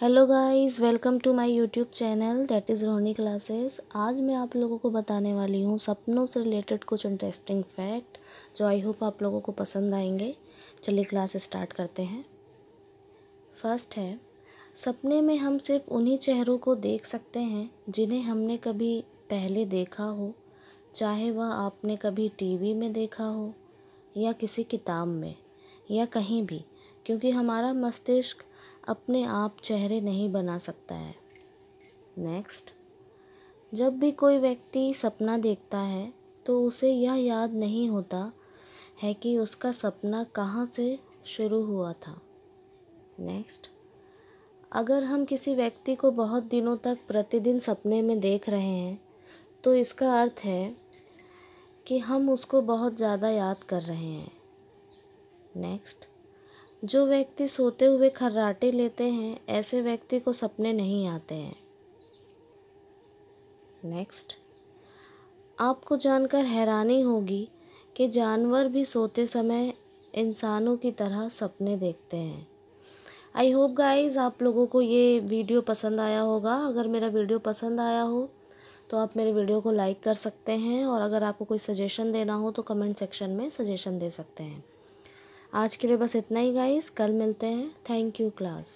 hello guys welcome to my YouTube channel that is Rohini classes आज मैं आप लोगों को बताने वाली हूँ सपनों से रिलेटेड कुछ इंटरेस्टिंग फैक्ट जो आई होप आप लोगों को पसंद आएंगे चलिए क्लास स्टार्ट करते हैं फर्स्ट है सपने में हम सिर्फ उन्हीं चेहरों को देख सकते हैं जिन्हें हमने कभी पहले देखा हो चाहे वह आपने कभी टी में देखा हो या किसी किताब में या कहीं भी क्योंकि हमारा मस्तिष्क अपने आप चेहरे नहीं बना सकता है नेक्स्ट जब भी कोई व्यक्ति सपना देखता है तो उसे यह याद नहीं होता है कि उसका सपना कहाँ से शुरू हुआ था नेक्स्ट अगर हम किसी व्यक्ति को बहुत दिनों तक प्रतिदिन सपने में देख रहे हैं तो इसका अर्थ है कि हम उसको बहुत ज़्यादा याद कर रहे हैं नेक्स्ट जो व्यक्ति सोते हुए खर्राटे लेते हैं ऐसे व्यक्ति को सपने नहीं आते हैं नेक्स्ट आपको जानकर हैरानी होगी कि जानवर भी सोते समय इंसानों की तरह सपने देखते हैं आई होप गाइज आप लोगों को ये वीडियो पसंद आया होगा अगर मेरा वीडियो पसंद आया हो तो आप मेरे वीडियो को लाइक कर सकते हैं और अगर आपको कोई सजेशन देना हो तो कमेंट सेक्शन में सजेशन दे सकते हैं आज के लिए बस इतना ही गाइस कल मिलते हैं थैंक यू क्लास